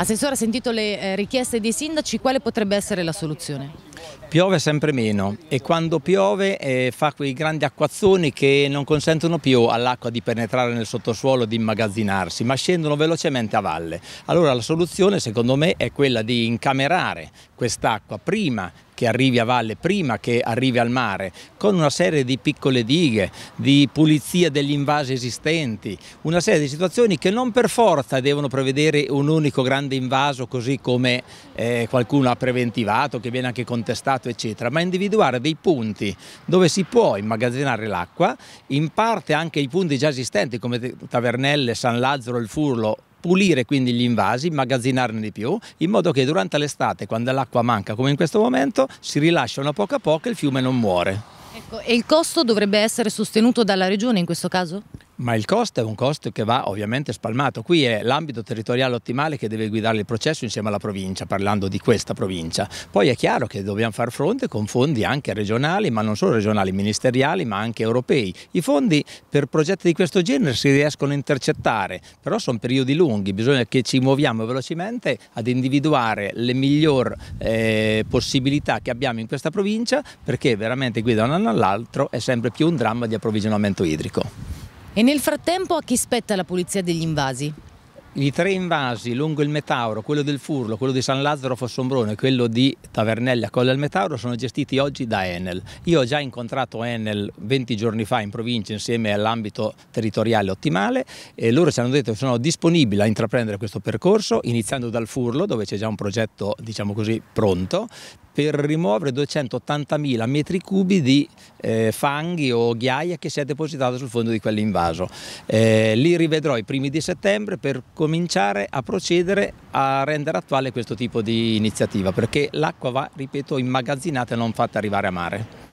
Assessore, ha sentito le eh, richieste dei sindaci, quale potrebbe essere la soluzione? Piove sempre meno e quando piove eh, fa quei grandi acquazzoni che non consentono più all'acqua di penetrare nel sottosuolo, e di immagazzinarsi, ma scendono velocemente a valle. Allora la soluzione secondo me è quella di incamerare quest'acqua prima che arrivi a valle prima che arrivi al mare, con una serie di piccole dighe, di pulizia degli invasi esistenti, una serie di situazioni che non per forza devono prevedere un unico grande invaso così come eh, qualcuno ha preventivato, che viene anche contestato eccetera, ma individuare dei punti dove si può immagazzinare l'acqua, in parte anche i punti già esistenti come Tavernelle, San Lazzaro, il Furlo pulire quindi gli invasi, immagazzinarne di più, in modo che durante l'estate, quando l'acqua manca come in questo momento, si rilasciano una poca a poco e il fiume non muore. Ecco, e il costo dovrebbe essere sostenuto dalla regione in questo caso? ma il costo è un costo che va ovviamente spalmato. Qui è l'ambito territoriale ottimale che deve guidare il processo insieme alla provincia, parlando di questa provincia. Poi è chiaro che dobbiamo far fronte con fondi anche regionali, ma non solo regionali, ministeriali, ma anche europei. I fondi per progetti di questo genere si riescono a intercettare, però sono periodi lunghi, bisogna che ci muoviamo velocemente ad individuare le migliori eh, possibilità che abbiamo in questa provincia, perché veramente qui da un anno all'altro è sempre più un dramma di approvvigionamento idrico. E nel frattempo a chi spetta la pulizia degli invasi? I tre invasi lungo il Metauro, quello del Furlo, quello di San Lazzaro Fossombrone e quello di Tavernelle a Colle al Metauro sono gestiti oggi da Enel. Io ho già incontrato Enel 20 giorni fa in provincia insieme all'ambito territoriale ottimale e loro ci hanno detto che sono disponibili a intraprendere questo percorso iniziando dal Furlo dove c'è già un progetto diciamo così pronto per rimuovere 280.000 metri cubi di eh, fanghi o ghiaia che si è depositato sul fondo di quell'invaso. Eh, li rivedrò i primi di settembre per cominciare a procedere a rendere attuale questo tipo di iniziativa perché l'acqua va, ripeto, immagazzinata e non fatta arrivare a mare.